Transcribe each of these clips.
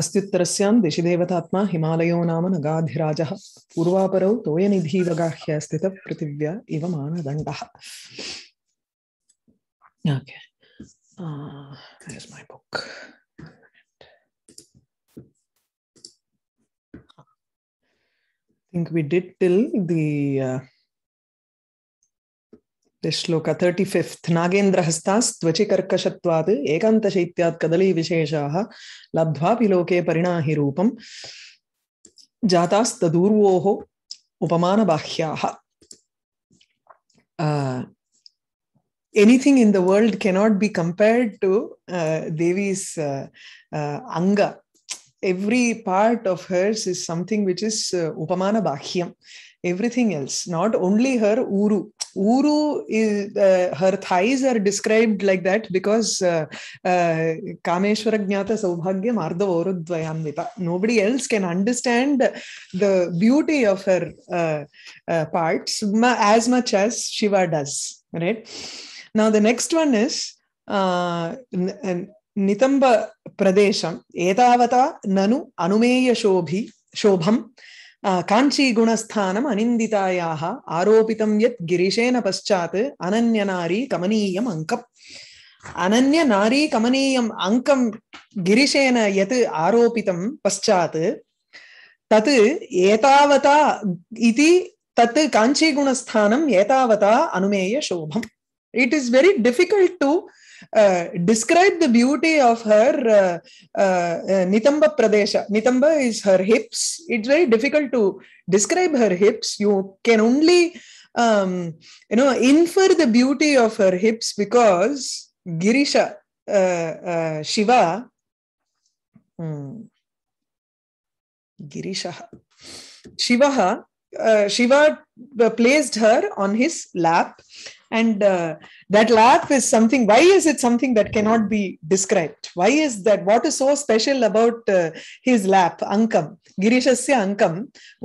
अस्त्युत्तरस्यां दिशिदेवतात्मा हिमालयो नाम नगाधिराजः पूर्वापरौ तोयनिधीवगाह्य स्थितपृथिव्या इव मानदण्डः Okay, uh, there's my book. I think we did till the uh, this shloka 35th nagendra hastas tvache karkashatvat ekanta shaityat kadali visheshaah labdhva piloke parinahi roopam jatas tadurvoho upamana bahyaah uh, anything in the world cannot be compared to uh, devi's uh, uh, anga every part of hers is something which is uh, upamana bahyam everything else, not only her Uru. Uru is uh, her thighs are described like that because uh, uh, Kameshwara Jnata Nobody else can understand the beauty of her uh, uh, parts as much as Shiva does, right? Now, the next one is uh, Nitamba Pradesham, Etavata Nanu Anumeya Shobhi, Shobham. काञ्चीगुणस्थानम् अनिन्दितायाः आरोपितं यत् गिरिशेन पश्चात् अनन्यनारी कमनीयम् अङ्कम् अनन्यनारी कमनीयम् अङ्कं गिरिशेन यत् आरोपितं पश्चात् तत् एतावता इति तत् काञ्चीगुणस्थानम् एतावता अनुमेय शोभम् it is very difficult to Uh, describe the beauty of her uh, uh, uh, Nitamba Pradesha. Nitamba is her hips. It's very difficult to describe her hips. You can only, um, you know, infer the beauty of her hips because Girisha, uh, Shiva, hmm, Girisha, Shiva, Shiva placed her on his lap and uh, that laugh is something why is it something that cannot be described why is that what is so special about uh, his laugh ankam girishasya ankam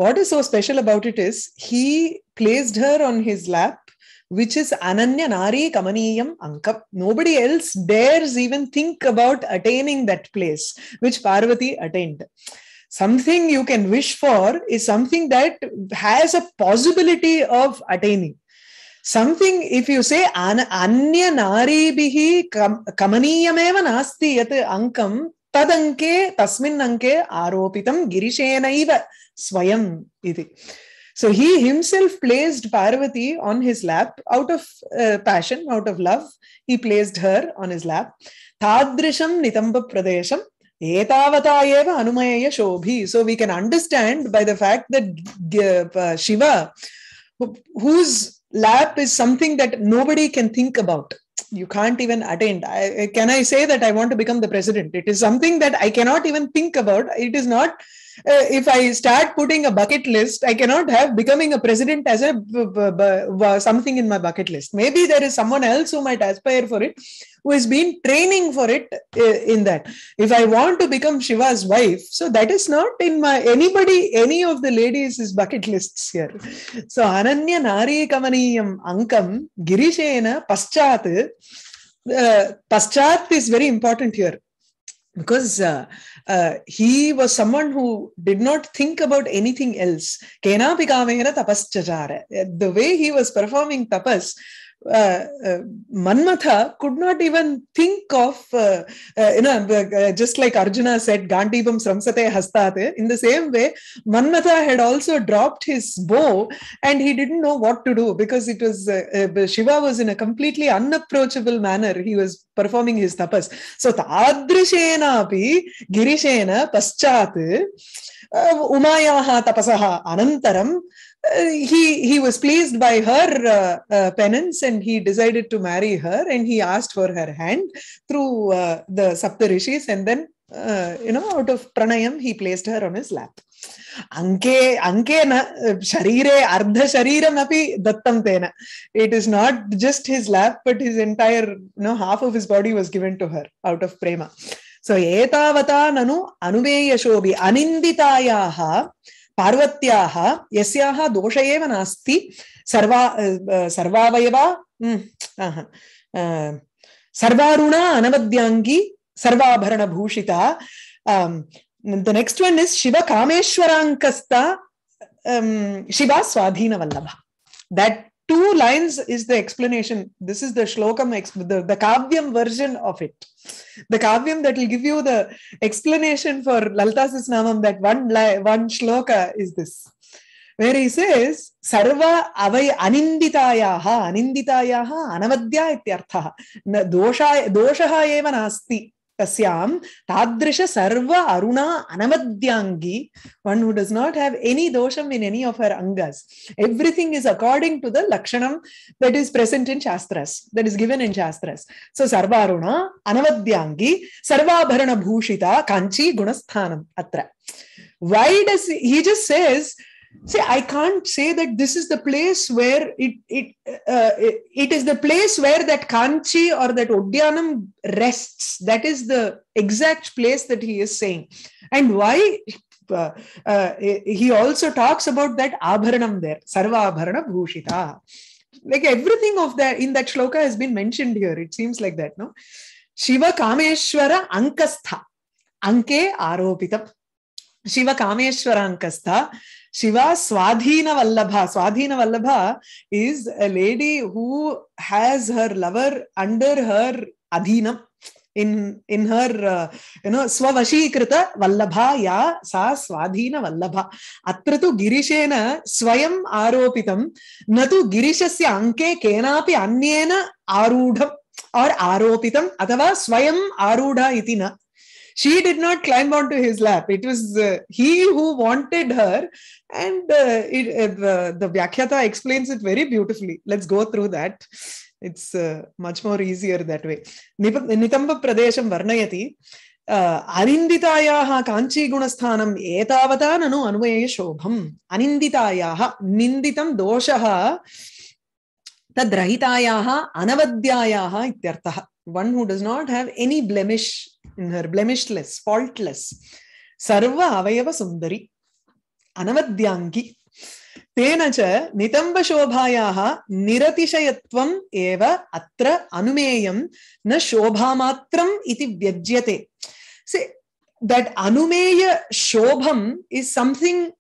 what is so special about it is he placed her on his lap which is Ananya Nari Kamaniyam Ankam. Nobody else dares even think about attaining that place which Parvati attained. Something you can wish for is something that has a possibility of attaining. Something if you say अन्य नारीभिः कमनीयमेव नास्ति यत् अंकं तदंके तस्मिन् अंके आरोपितं स्वयं so he himself placed Parvati on his lap out of passion out of love he placed her on his lap तादृशं नितंब प्रदेशं एतावता एव अनुमयय शोभि so we can understand by the fact that Shiva whose lap is something that nobody can think about you can't even attend I, can i say that i want to become the president it is something that i cannot even think about it is not uh, if I start putting a bucket list, I cannot have becoming a president as a b- b- b- something in my bucket list. Maybe there is someone else who might aspire for it, who has been training for it uh, in that. If I want to become Shiva's wife, so that is not in my anybody, any of the ladies' bucket lists here. So Ananya Nari Kamaniyam Ankam Girishena Paschat. Uh, paschat is very important here because uh, uh, he was someone who did not think about anything else. The way he was performing tapas uh, uh, Manmatha could not even think of, uh, uh you know, uh, uh, just like Arjuna said, Gandhibam Sramsate Hastate, in the same way, Manmatha had also dropped his bow and he didn't know what to do because it was Shiva was in a completely unapproachable manner. He was performing his tapas. So, Api Girishena Paschat Umayaha Tapasaha Anantaram uh, he he was pleased by her uh, uh, penance and he decided to marry her and he asked for her hand through the saptarishis and then you know out of pranayam he placed her on his lap anke anke na sharire ardha shariram api dattam tena it is not just his lap but his entire you know half of his body was given to her out of prema so yeta etavata nanu anumeya shobi anindita yaha पार्वत्याः यस्याः दोष एव नास्ति सर्वा सर्वावयवा सर्वारुणा अनवद्याङ्गी सर्वाभरणभूषिता द नेक्स्ट् वन् इस् शिव कामेश्वराङ्कस्ता शिवा स्वाधीनवल्लभा that two lines is the explanation. This is the shlokam, the, the kavyam version of it. The kavyam that will give you the explanation for Lalta Namam, that one, li- one shloka is this. Where he says, Sarva avay aninditayaha, aninditayaha anavadya ityarthaha. Dosha, doshaha eva nasti. तस्यां तादृश सर्व Aruna अनमद्यांगी one who does not have any dosham in any of her angas everything is according to the lakshanam that is present in shastras that is given in shastras so sarva aruna anavadyangi sarvabharana bhushita kanchi gunasthanam atra why does he just says See, I can't say that this is the place where it it uh, it, it is the place where that Kanchi or that Odyanam rests. That is the exact place that he is saying, and why uh, uh, he also talks about that abharanam there, sarva abharana bhushita. Like everything of that in that shloka has been mentioned here. It seems like that, no? Shiva Kameshwara Ankastha. Anke Aropitam. Shiva Kameshwara Ankastha Shiva Swadhina Vallabha. Swadhina Vallabha is a lady who has her lover under her adhinam. In, in her, uh, you know, Swavashikrita Vallabha ya sa Swadhina Vallabha. Atra tu Girishena Swayam Aropitam natu Girishasya Anke Kenapi Anyena Arudham और आरोपितम अथवा स्वयं आरूढ़ इति न she did not climb onto his lap. It was uh, he who wanted her. And uh, uh, the, the Vyakhyata explains it very beautifully. Let's go through that. It's much more easier that way. Nitamba Pradesham Varnayati. अनिन्दितायाः काञ्चीगुणस्थानम् एतावता ha अन्वये शोभम् ha निन्दितं दोषः तद्रहितायाः अनवद्यायाः इत्यर्थः one who does not have any blemish in her blemishless, faultless, sarva avayava sundari, anavadyangi, tenacha nitamba shobhayaha niratishayatvam eva atra anumeyam na shobhamatram iti vyajyate. See, that anumeya shobham is something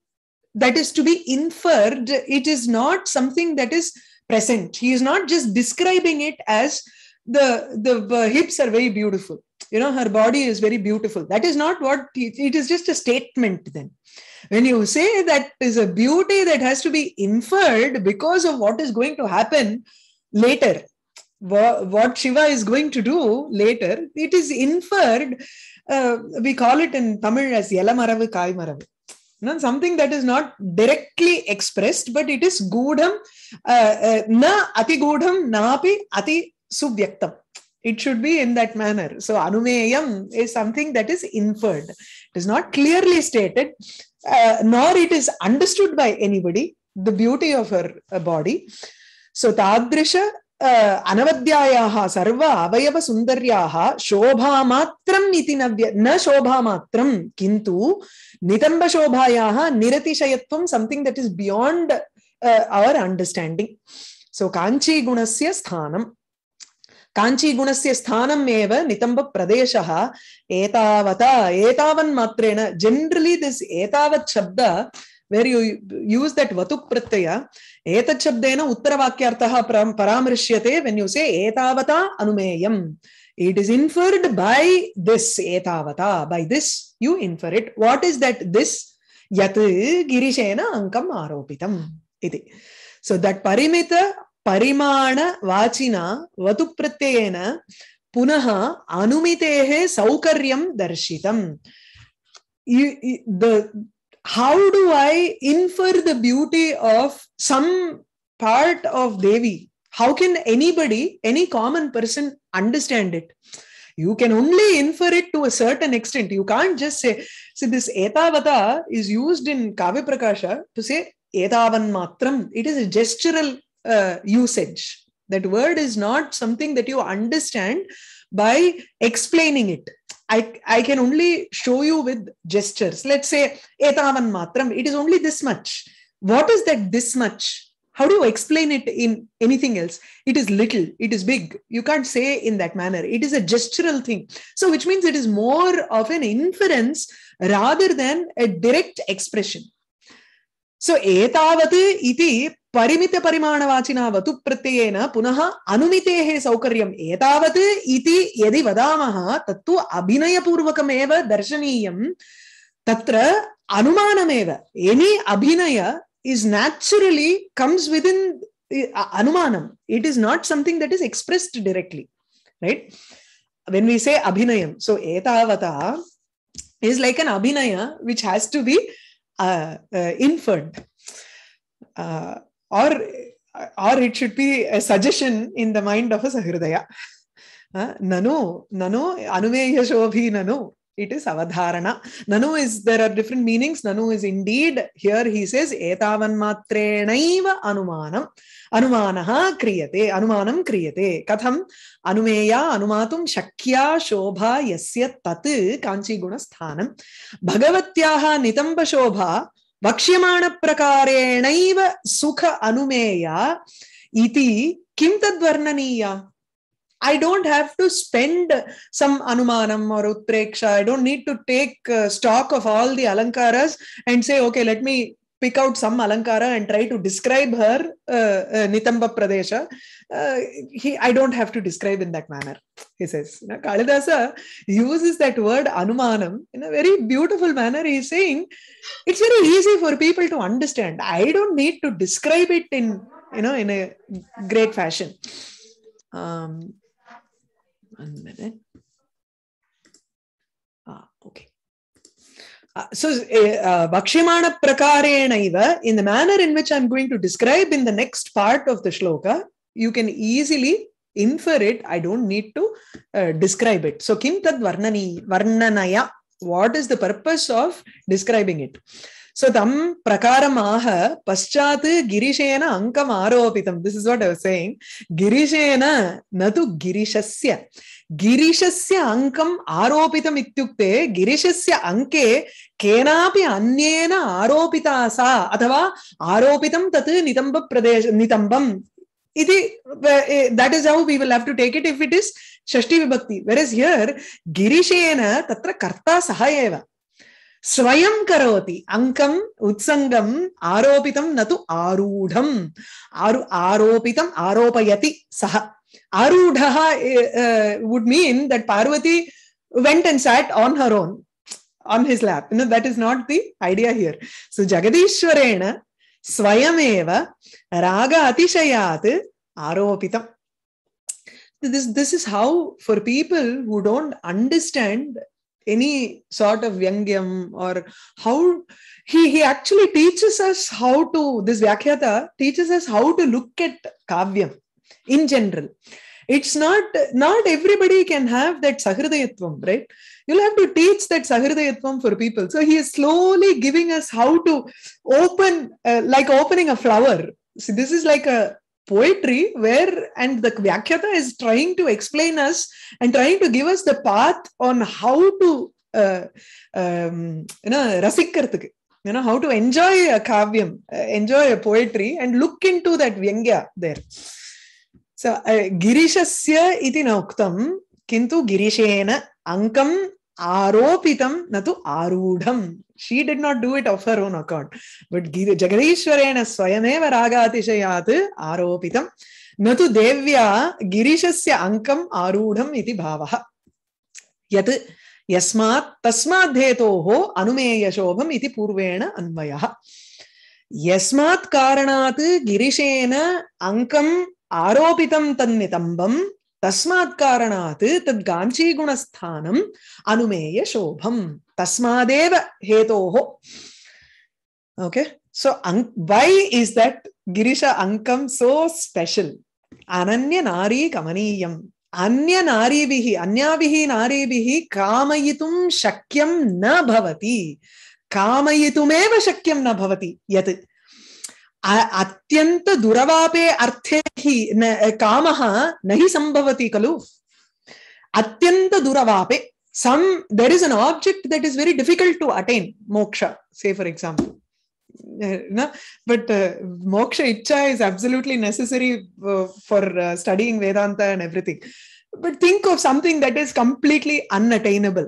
that is to be inferred it is not something that is present he is not just describing it as the, the, the hips are very beautiful. You know, her body is very beautiful. That is not what it is just a statement then. When you say that is a beauty that has to be inferred because of what is going to happen later, what Shiva is going to do later, it is inferred. Uh, we call it in Tamil as Yelamaravu Kaimaravu. No, something that is not directly expressed, but it is gudham, uh, uh, na ati na api ati subyaktam. It should be in that manner. So, anumeyam is something that is inferred. It is not clearly stated, uh, nor it is understood by anybody, the beauty of her uh, body. So, tadrisha uh, anavadhyayaha sarva avayava sundaryaha shobhamatram itinavya na shobhamatram kintu nitamba nirati shayatam something that is beyond uh, our understanding. So, kanchi gunasya काञ्चीगुणस्य स्थानम् एव नितम्बप्रदेशः एतावता एतावन्मात्रेण generally this एतावत् शब्द वेर् you use that वतु प्रत्यय एतत् शब्देन उत्तरवाक्यार्थः परामृश्यते when you से एतावता अनुमेयम् it is inferred by this etavata by this you infer it what is that this yat girishena ankam aropitam iti so that parimita ಪರಿಮಾಣ ವಾಚಿನ ವತು ಪ್ರತ್ಯಯೇನ ಪುನಃ ಅನುಮಿತೇಃ ಸೌಕರ್ಯಂ ದರ್ಶಿತಂ how do I infer the beauty of some part of Devi? How can anybody, any common person, understand it? You can only infer it to a certain extent. You can't just say, see, this etavata is used in Kavya to say etavan matram. It is a gestural uh, usage. That word is not something that you understand by explaining it. I, I can only show you with gestures. Let's say, etavan matram, it is only this much. What is that this much? How do you explain it in anything else? It is little, it is big. You can't say in that manner. It is a gestural thing. So, which means it is more of an inference rather than a direct expression. So, etavat iti ಪರಿಮಿತ ಪರಿಮಾಣವಾಚಿನಾವತು ಪ್ರತ್ಯಯೇನ ಪುನಃ ಅನುಮಿತೇಃ ಸೌಕರ್ಯಂ ಏತಾವತ್ ಇತಿ ಯದಿ ವದಾಮಃ ತತ್ತು ಅಭಿನಯಪೂರ್ವಕಮೇವ ದರ್ಶನೀಯಂ ತತ್ರ ಅನುಮಾನಮೇವ any ಅಭಿನಯ is naturally comes within ಅನುಮಾನಂ it is not something that is expressed directly right when we say ಅಭಿನಯಂ ಸೊ ಏತಾವತ is like an abhinaya which has to be uh, uh, inferred. Uh, or or it should be a suggestion in the mind of a sahridaya nanu nanu anumeya shobhi nanu it is avadharana nanu is there are different meanings nanu is indeed here he says etavan matrenaiva anumanam anumanah kriyate anumanam kriyate katham anumeya anumatum shakya shobha yasya tat kanchi guna sthanam bhagavatyaha nitamba shobha वक्ष्यमाणप्रकारेणैव सुख अनुमेया इति किं तद्वर्णनीया I don't have to spend some anumanam or utpreksha. I don't need to take uh, stock of all the alankaras and say, okay, let me pick out some alankara and try to describe her uh, uh, Nitamba Pradesha, uh, he, I don't have to describe in that manner, he says. You Kalidasa uses that word anumanam in a very beautiful manner. He's saying it's very easy for people to understand. I don't need to describe it in, you know, in a great fashion. Um, one minute. Uh, so eh, uh, Bhakshimana Prakarena in the manner in which I'm going to describe in the next part of the shloka, you can easily infer it. I don't need to uh, describe it. So Kim Tad Varnani, Varnanaya, what is the purpose of describing it? So tam prakaramaha paschat girishena ankam aropitam. This is what I was saying. Girishena natu girishasya. गिरिशस्य अङ्कम् आरोपितम् इत्युक्ते गिरिशस्य अङ्के केनापि अन्येन आरोपिता सा अथवा आरोपितं तत् नितम्बप्रदेश नितम्बम् इति that is how we will have to take it if it is षष्टिविभक्ति वेर् इस् हियर् गिरिशेन तत्र कर्ता सः एव स्वयं करोति अंकम उत्संगम आरोपितम न तो आरूढ़म आरु आरोपितम आरोपयति सह आरूढ़ would mean that Parvati went and sat on her own on his lap you know that is not the idea here so jagadishwarena swayameva raga atishayat aropitam this this is how for people who don't understand any sort of Vyangyam or how he, he actually teaches us how to, this Vyakhata teaches us how to look at Kavyam in general. It's not, not everybody can have that Sahridayatvam, right? You'll have to teach that Sahridayatvam for people. So he is slowly giving us how to open, uh, like opening a flower. See, this is like a poetry where and the vyakhyata is trying to explain us and trying to give us the path on how to uh, um, you know you know how to enjoy a kavyam uh, enjoy a poetry and look into that vyangya there so uh, girishasya iti na uktam kintu girishena ankam आरोपितं न तु आरूढम् she did not do it of her own accord but jagadishwarena swayameva ragatishayaat aropitam न तु देव्या गिरीशस्य अङ्कम् आरूढम् इति भावः यत् यस्मात् तस्माद्धेतोः अनुमेयशोभम् इति पूर्वेण अन्वयः यस्मात् कारणात् गिरिशेन अङ्कम् आरोपितं तन्नितम्बम् तस्मात् कारणात् तद् गाञ्चीगुणस्थानम् अनुमेय शोभम् तस्मादेव हेतोः ओके सो अङ्क् बै इस् दट् गिरिश अङ्कं सो स्पेशल् अनन्यनारी कमनीयम् अन्यनारीभिः अन्याभिः नारीभिः कामयितुं शक्यं न भवति कामयितुमेव शक्यं न भवति यत् अत्यंत दुरवापे अर्थे ही काम नहीं संभवती खलु अत्यंत दुरवापे some there is an object that is very difficult to attain moksha say for example no but uh, moksha ichcha is absolutely necessary uh, for uh, studying vedanta and everything but think of something that is completely unattainable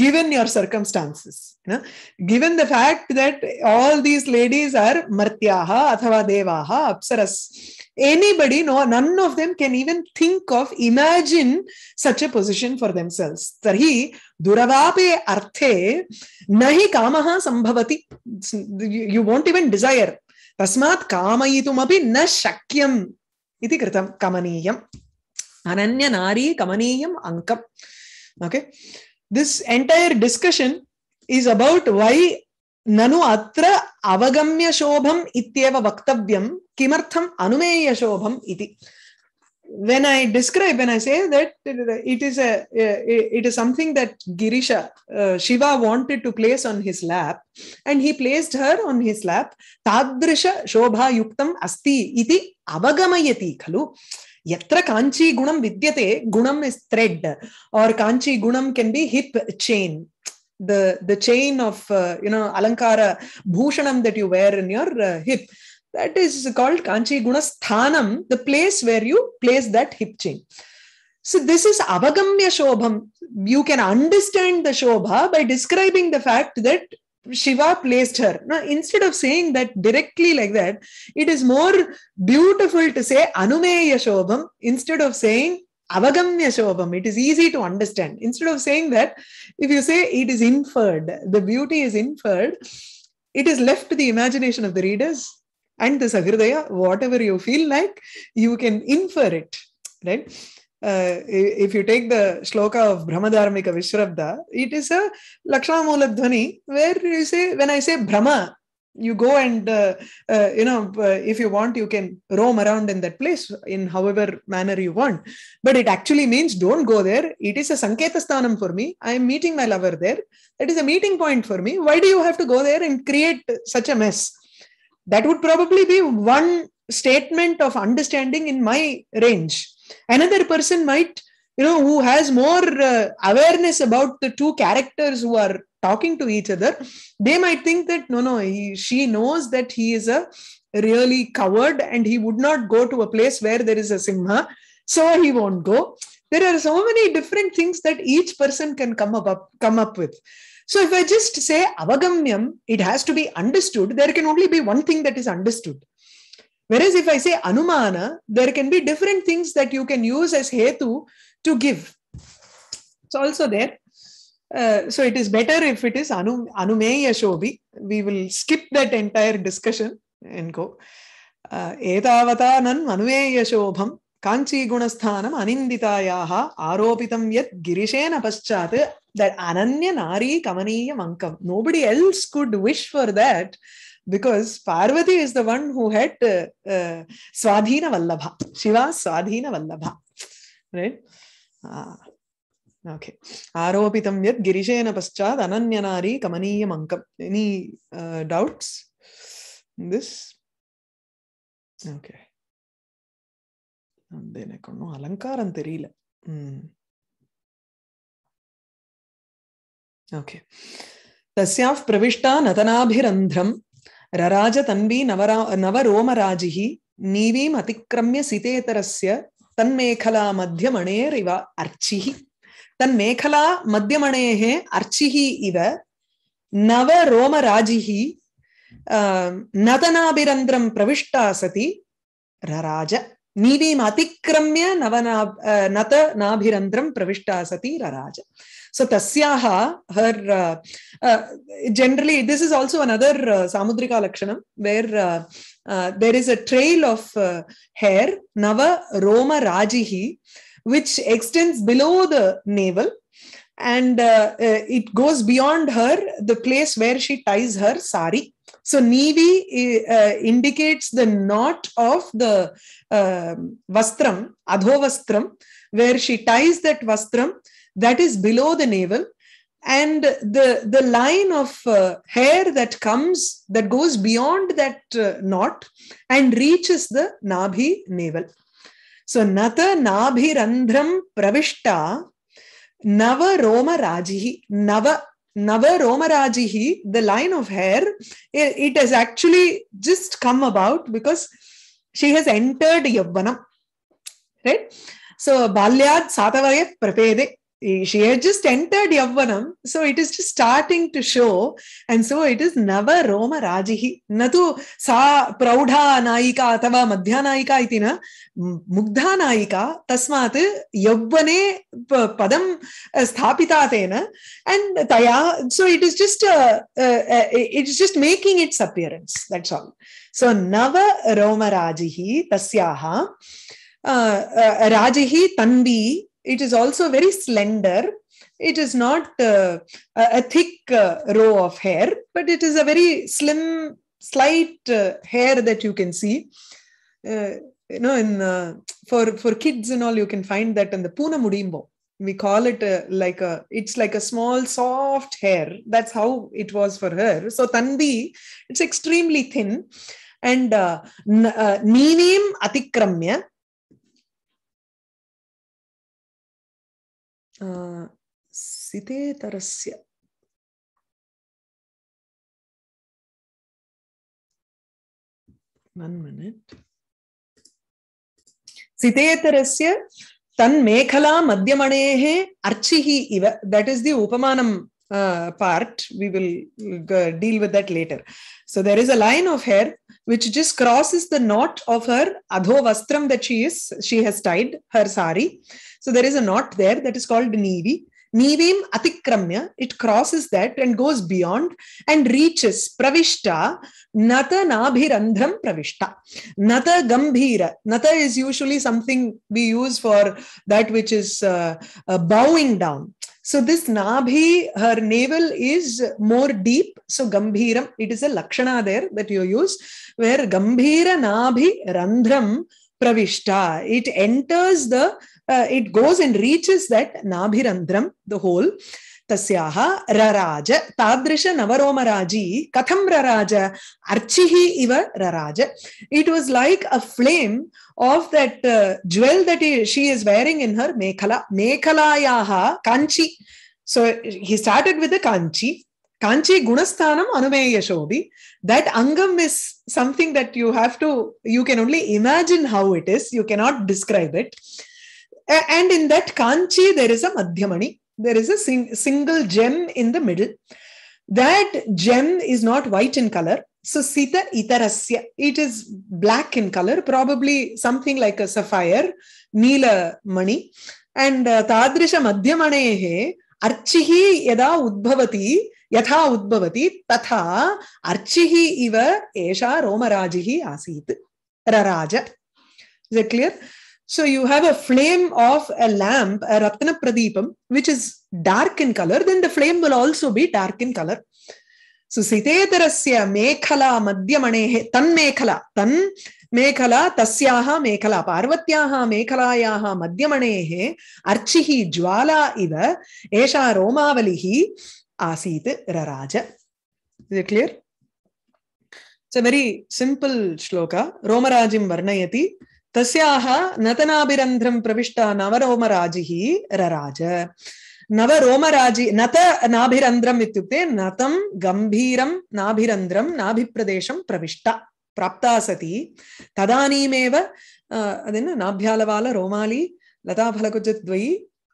given your circumstances you know given the fact that all these ladies are martyaha athava devaha apsaras anybody no none of them can even think of imagine such a position for themselves tarhi duravape arthe nahi kamaha sambhavati you won't even desire तस्मात् कामयितुमपि न शक्यम् इति कृतं kamaniyam अनन्यनारी कमनीयम् अङ्कम् okay okay? this entire discussion is about why ननु अत्र अवगम्यशोभम् इत्येव वक्तव्यं किमर्थम् shobham इति when I describe, when I say that it is a, it is something that Girisha uh, Shiva wanted to place on his lap, and he placed her on his lap. Tadrisha shobha yuktam asti iti avagamayati khalu. यत्र कांची गुणम विद्यते गुणम is thread और कांची गुणम can be hip chain the the chain of you know अलंकार भूषणम that you wear in your hip that is called कांची गुण स्थानम the place where you place that hip chain so this is अवगम्य शोभम यू कैन अंडरस्टैंड द शोभा by describing the fact that Shiva placed her. Now, instead of saying that directly like that, it is more beautiful to say Anumeya Shobham instead of saying Avagamya Shobham. It is easy to understand. Instead of saying that, if you say it is inferred, the beauty is inferred, it is left to the imagination of the readers and the Sahridaya, whatever you feel like, you can infer it, right? uh, if you take the shloka of Brahmadharmika Vishrabda, it is a Lakshmamula Dhvani, where you say, when I say Brahma, you go and, uh, uh, you know, uh, if you want, you can roam around in that place in however manner you want. But it actually means don't go there. It is a Sanketasthanam for me. I am meeting my lover there. That is a meeting point for me. Why do you have to go there and create such a mess? That would probably be one statement of understanding in my range Another person might, you know, who has more uh, awareness about the two characters who are talking to each other, they might think that no, no, he, she knows that he is a really coward and he would not go to a place where there is a simha, so he won't go. There are so many different things that each person can come up come up with. So if I just say avagamyam, it has to be understood. There can only be one thing that is understood. Whereas if I say anumana, there can be different things that you can use as hetu to give. It's also there. Uh, so it is better if it is anum anumeya shobhi. We will skip that entire discussion and go. Uh, etavata nan anumeya shobham kanchi gunasthanam aninditayaha aropitam yet girishena paschate that ananya nari kamaniya mankam. Nobody else could wish for that because Parvati is the one who had uh, uh, Swadhina Vallabha. She was Swadhina Vallabha, right? Ah. Okay. Aropitam yat girishena paschad ananyanari kamaniyam ankam. Any uh, doubts in this? Okay. அந்த எனக்கு ஒன்றும் அலங்காரம் தெரியல okay தஸ்யாஃப் பிரவிஷ்டா நதனாபிரந்திரம் रराज Tanvi नवरा नवरोमराजिः नीवीम् अतिक्रम्य सितेतरस्य तन्मेखला मध्यमणेरिव अर्चिः तन्मेखला मध्यमणेः अर्चिः इव नवरोमराजिः नतनाभिरन्ध्रं प्रविष्टा सति रराज नीवीम् अतिक्रम्य नवना नत नाभिरन्ध्रं प्रविष्टा सति रराज So Tasyaha, her, uh, uh, generally, this is also another uh, Samudrika Lakshanam where there is a trail of hair, Nava Roma Rajihi, which extends below the navel and uh, uh, it goes beyond her the place where she ties her sari so nevi uh, indicates the knot of the um, vastram adho vastram where she ties that vastram that is below the navel and the the line of uh, hair that comes that goes beyond that uh, knot and reaches the nabhi navel so nata nabhi randhram pravishta nava roma rajihi nava nava roma rajihi the line of hair it, it has actually just come about because she has entered yavanam right so balyad satavaya prapede she had just entered Yavvanam, so it is just starting to show. And so it is Nava Roma Rajihi. Natu sa Praudha Naika Atava Madhya Naika Itina Mugdha Naika Tasmat Yavvane Padam eh, Sthapita Tena. And Taya, so it is just uh, uh, it is just making its appearance. That's all. So Nava Roma Rajihi Tasyaha. Uh, uh, Rajihi Tanbi it is also very slender it is not uh, a thick uh, row of hair but it is a very slim slight uh, hair that you can see uh, you know in uh, for for kids and all you can find that in the puna mudimbo we call it a, uh, like a it's like a small soft hair that's how it was for her so tandi, it's extremely thin and uh, uh, atikramya सितेतरस्य one minute सितेतरस्य तन्मेखला मध्यमणेः अर्चिः इव that is the उपमानं Uh, part we will deal with that later so there is a line of hair which just crosses the knot of her adho vastram that she is she has tied her sari so there is a knot there that is called nivi nivim atikramya it crosses that and goes beyond and reaches pravishta nata nabhirandhram pravishta nata gambhira nata is usually something we use for that which is uh, uh, bowing down so this nabhi, her navel is more deep. So gambhiram, it is a lakshana there that you use, where gambhira nabhi randhram pravishta. It enters the, uh, it goes and reaches that nabhirandram, the hole. तस्याः रराज तादृश नवरोमराजी कथं रराज अर्चिः इव रराज it was like a flame of that jewel that she is wearing in her मेखला मेखलायाः kanchi. So he started with the Kanchi Gunastanam Anumeya Shobhi. That angam is something that you have to, you can only imagine how it is. You cannot describe it. And in that Kanchi, there is a Madhyamani there is a sing- single gem in the middle. That gem is not white in color. So Sita Itarasya, it is black in color, probably something like a sapphire, Neela Mani. And uh, Tadrisha Madhyamanehe, Archihi Yada Udbhavati, यथा उद्भवति तथा अर्चिः इव एषा asit आसीत् Is it clear? So you have a flame of a lamp, a Ratna Pradipam, which is dark in color, then the flame will also be dark in color. So Sitetarasya Mekhala Madhyamanehe Tan Mekhala Tan Mekhala Tasyaha Mekhala Parvatyaha Mekhalayaha Madhyamanehe Archihi Jwala Iva Esha Romavalihi Asit Raraja. Is it clear? It's a very simple shloka. Romarajim Varnayati. तस्याः नतनाभिरन्ध्रं प्रविष्टा नवरोमराजिः रराज नवरोमराजि नत नाभिरन्ध्रम् इत्युक्ते नतं गम्भीरं नाभिरन्ध्रं नाभिप्रदेशं प्रविष्टा प्राप्ता सती तदानीमेव अदेन नाभ्यालवाल रोमाली लताफलकुजद्वयी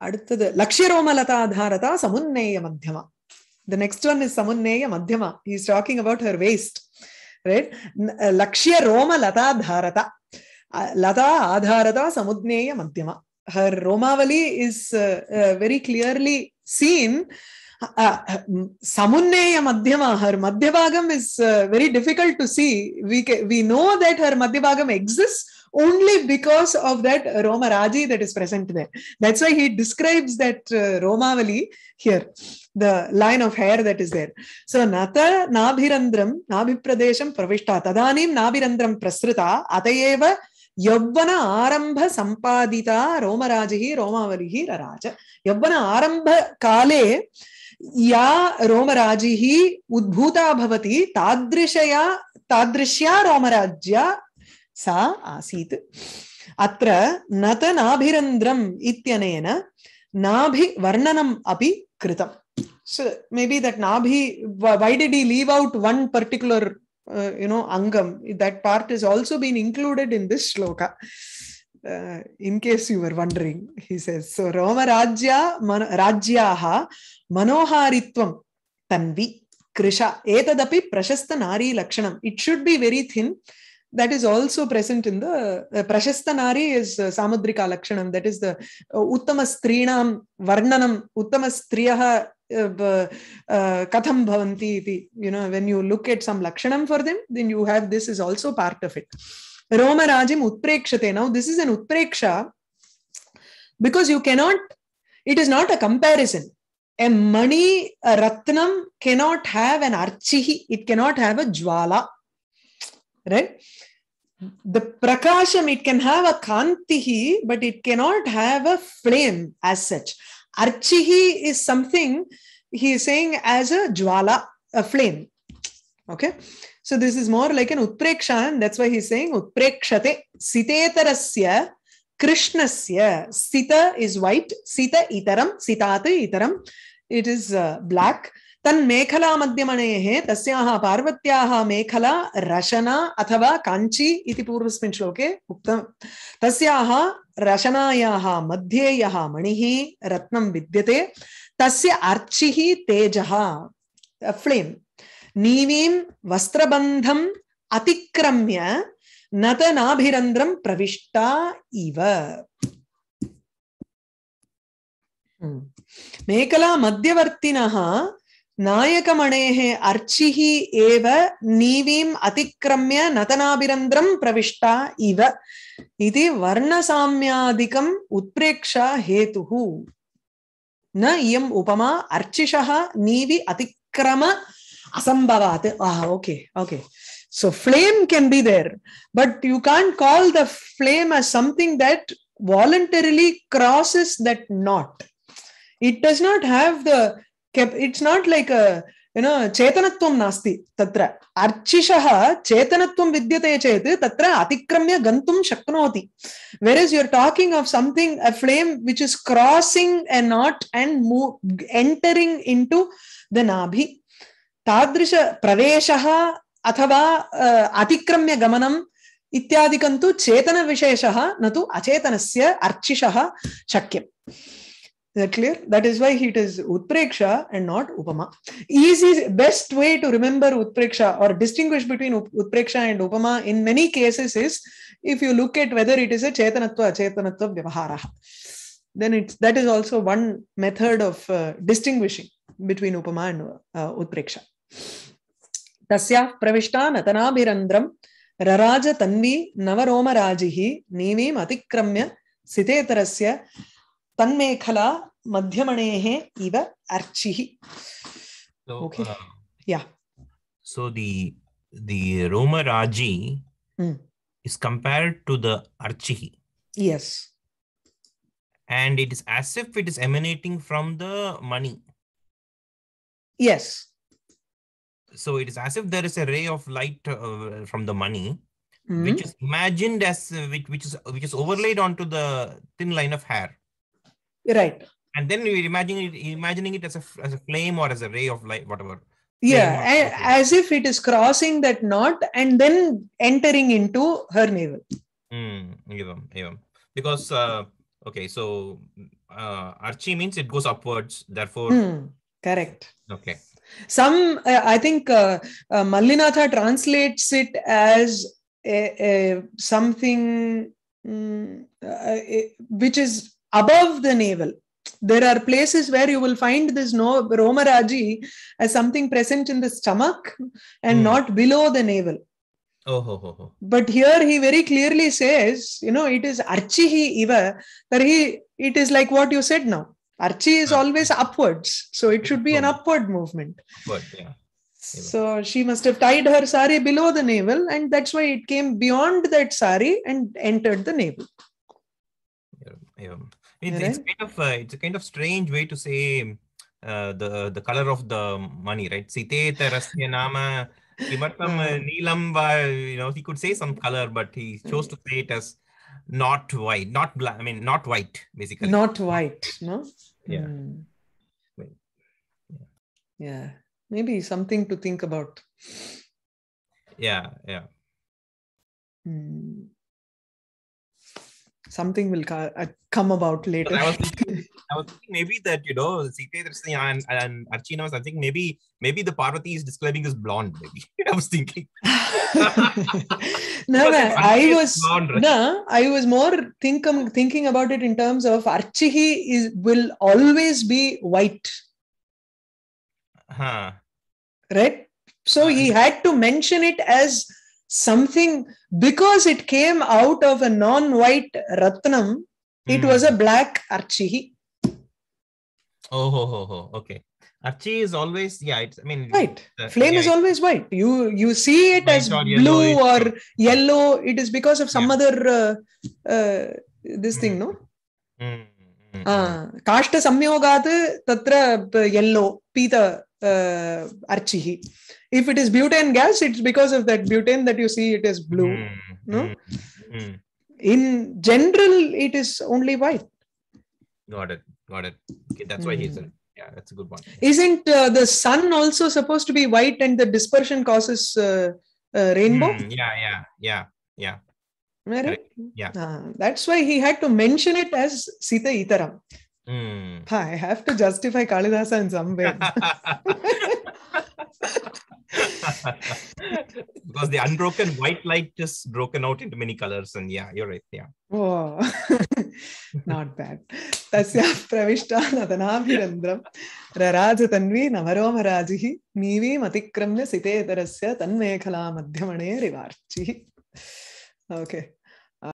அடுத்தது லட்சியரோமலதா தாரதா சமுன்னேய மத்தியமா த நெக்ஸ்ட் ஒன் இஸ் சமுன்னேய மத்தியமா is talking about her waist right லட்சிய Lata Adharata Samudneya Mantyama. Her Romavali is uh, uh, very clearly seen. Samunneya uh, Madhyama, her Madhyabhagam is very difficult to see. We, we know that her Madhyabhagam exists only because of that Roma Raji that is present there. That's why he describes that Romavali here, the line of hair that is there. So, Nata Nabhirandram Nabhipradesham Pravishta Tadanim Nabhirandram Prasrita Atayeva यौवन आरंभ संपादिता रोमराज ही रोमावली ही रराज यौवन आरंभ काले या रोमराज ही उद्भूता भवति तादृशया तादृश्या रोमराज्य सा आसीत् अत्र नत नाभिरन्ध्रम् इत्यनेन वर्णनम अपि कृतम् so maybe that nabhi why did he leave out one particular Uh, you know angam that part is also been included in this shloka uh, in case you were wondering he says so roma rajya man, rajyaha manoharitvam tanvi krisha etadapi Prashastanari nari lakshanam it should be very thin that is also present in the uh, is uh, samudrika lakshanam that is the uh, uttama strinam varnanam uttama katham bhavanti You know, when you look at some lakshanam for them, then you have this is also part of it. Roma Rajim Utprekshate. Now, this is an Utpreksha because you cannot, it is not a comparison. A money, a ratnam cannot have an archihi, it cannot have a jwala. Right? The prakasham, it can have a kantihi, but it cannot have a flame as such. Archihi is something he is saying as a jwala, a flame. Okay. So this is more like an utpreksha, that's why he's saying utprekshate sitetarasya krishnasya. Sita is white, sita itaram, sitata itaram. It is uh, black. तन्मेखला मध्यमणेः तस्याः पार्वत्याः मेखला रशना अथवा kanchi इति पूर्वस्मिन् श्लोके उक्तं तस्याः रशनायाः मध्ये यः मणिः रत्नं विद्यते तस्य अर्चिः तेजः फ्लेम् नीवीं वस्त्रबन्धम् अतिक्रम्य नतनाभिरन्ध्रं प्रविष्टा इव hmm. मेखला मध्यवर्तिनः नायकमणेः अर्चिः एव नीवीम् अतिक्रम्य नतनाभिरन्ध्रं प्रविष्टा इव इति वर्णसाम्यादिकम् उत्प्रेक्षा हेतुः न इयम् उपमा अर्चिषः नीवि अतिक्रम असम्भवात् okay okay so flame can be there but you can't call the flame as something that voluntarily crosses that knot it does not have the it's not like a you know चेतनत्वं नास्ति तत्र अर्चिषः चेतनत्वं विद्यते चेत् तत्र अतिक्रम्य गन्तुं शक्नोति where is your talking of something a flame which is crossing a knot and मू एण्टरिङ्ग् इन् टु द नाभि तादृशप्रवेशः अथवा अतिक्रम्य गमनं इत्यादिकं तु चेतनविशेषः न तु अचेतनस्य अर्चिषः शक्यम् Is that clear? That is why it is Utpreksha and not Upama. Easy, best way to remember Utpreksha or distinguish between Utpreksha and Upama in many cases is if you look at whether it is a Chetanatva, Chetanatva vyavahara Then it's, that is also one method of uh, distinguishing between Upama and uh, Utpreksha. Tasya pravishta natanabhirandram raraja tanvi navaroma rajihi nimim atikrammya sitetarasya ತನ್ಮೇಖಲಾ ಮಧ್ಯಮಣೇಃ ಇವ ಅರ್ಚಿಃ so, okay uh, yeah so the the roma raji hmm. is compared to the archi. yes and it is as if it is emanating from the money yes so it is as if there is a ray of light uh, from the money hmm. which is imagined as which, which is which is overlaid onto the thin line of hair Right. And then you're imagining it, imagining it as a as a flame or as a ray of light, whatever. Yeah, a, as if it is crossing that knot and then entering into her navel. Mm, even, even. Because uh, okay, so uh, archi means it goes upwards. Therefore, mm, correct. Okay. Some, uh, I think uh, uh, Mallinatha translates it as a, a something Mm, uh, which is above the navel there are places where you will find this no romaraji as something present in the stomach and mm. not below the navel oh, ho, ho, ho. but here he very clearly says you know it is archihi iva he it is like what you said now archi is hmm. always upwards so it should be an hmm. upward movement But yeah. so she must have tied her sari below the navel and that's why it came beyond that sari and entered the navel yeah. It's, right? it's kind of uh, it's a kind of strange way to say uh, the the color of the money, right? Site terasya nama kimartam uh, neelam You know, he could say some color, but he chose to say it as not white, not black. I mean, not white, basically. Not white, no. Yeah. Mm. Yeah. Maybe something to think about. Yeah. Yeah. Mm something will uh, come about later. I was, thinking, I was thinking maybe that you know Sita and, and Archina was. I think maybe maybe the Parvati is describing as blonde. Maybe I was thinking. no, man, I was blonde, right? no, I was more think I'm um, thinking about it in terms of Archihi is will always be white. Huh. Right. So he had to mention it as something because it came out of a non-white ratnam mm. it hmm. was a black archihi oh ho, ho, ho. okay archi is always yeah it's i mean white uh, flame yeah, is always white you you see it as or blue yellow, or it, yellow it is because of some yeah. other uh, uh, this mm. thing no mm. काष्ठसंयोगात् hmm, hmm, ah, tatra uh, yellow pita uh, archihi. If it is butane gas, it's because of that butane that you see it is blue. Mm, no, mm, in general, it is only white. Got it. Got it. Okay, that's why he's hmm. in. Yeah, that's a good one. Isn't uh, the sun also supposed to be white, and the dispersion causes uh, uh rainbow? Mm, yeah, yeah, yeah, yeah. Right? Yeah. Uh, that's why he had to mention it as Sita Itaram. Mm. I have to justify Kalidasa in some way. because the unbroken white light is broken out into many colors. And yeah, you're right. Yeah. Oh, not bad. Tasya pravishta nadanabhirandram rarajatanvi navaromarajihi nivim atikramya sitetarasya tanmekhala madhyamane rivarchihi. Okay.